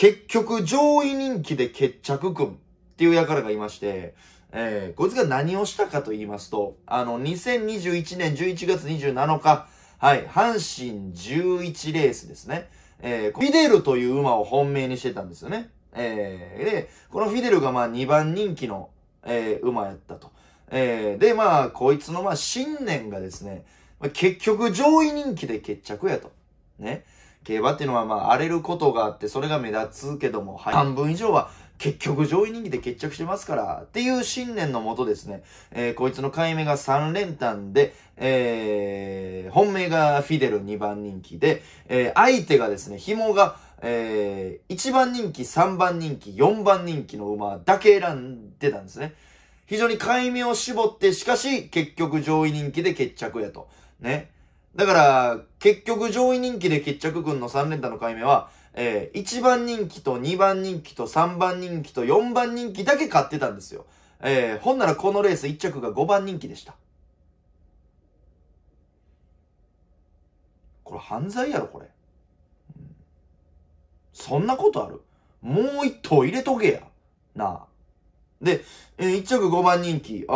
結局上位人気で決着くんっていう輩がいまして、えー、こいつが何をしたかと言いますと、あの、2021年11月27日、はい、阪神11レースですね。えー、フィデルという馬を本命にしてたんですよね。えー、で、このフィデルがまあ2番人気の、えー、馬やったと。えー、で、まあ、こいつのまあ信念がですね、結局上位人気で決着やと。ね。競馬っていうのはまあ荒れることがあって、それが目立つけども、はい、半分以上は結局上位人気で決着してますから、っていう信念のもとですね、えー、こいつの買い目が3連単で、えー、本命がフィデル2番人気で、えー、相手がですね、紐が、えー、1番人気、3番人気、4番人気の馬だけ選んでたんですね。非常に買い目を絞って、しかし結局上位人気で決着やと。ね。だから、結局上位人気で決着軍の3連打の買い目は、えー、1番人気と2番人気と3番人気と4番人気だけ買ってたんですよ。えー、ほんならこのレース1着が5番人気でした。これ犯罪やろ、これ。そんなことあるもう1頭入れとけや。なあ。で、えー、1着5番人気。ああ、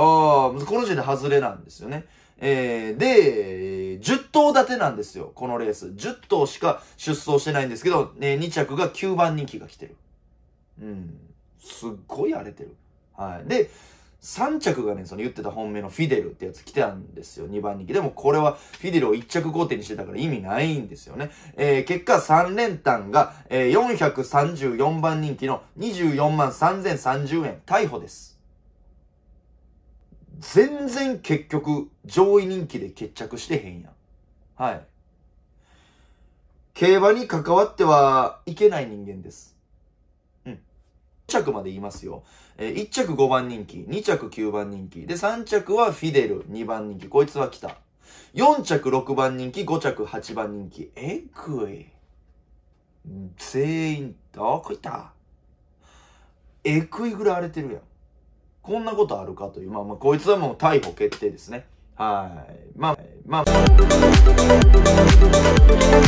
この時点で外れなんですよね。えー、で、10頭立てなんですよ、このレース。10頭しか出走してないんですけど、ね、2着が9番人気が来てる。うん。すっごい荒れてる。はい。で、3着がね、その言ってた本命のフィデルってやつ来てたんですよ、2番人気。でもこれはフィデルを1着後手にしてたから意味ないんですよね。えー、結果3連単が、えー、434番人気の24万3030円逮捕です。全然結局、上位人気で決着してへんやん。はい。競馬に関わってはいけない人間です。うん。1着まで言いますよ。え1着5番人気、2着9番人気、で、3着はフィデル、2番人気、こいつは来た。4着6番人気、5着8番人気。えぐい。全員、どこいたえぐいぐらい荒れてるやん。こんなことあるかという、まあまあ、こいつはもう逮捕決定ですね。はい。まあ、まあ。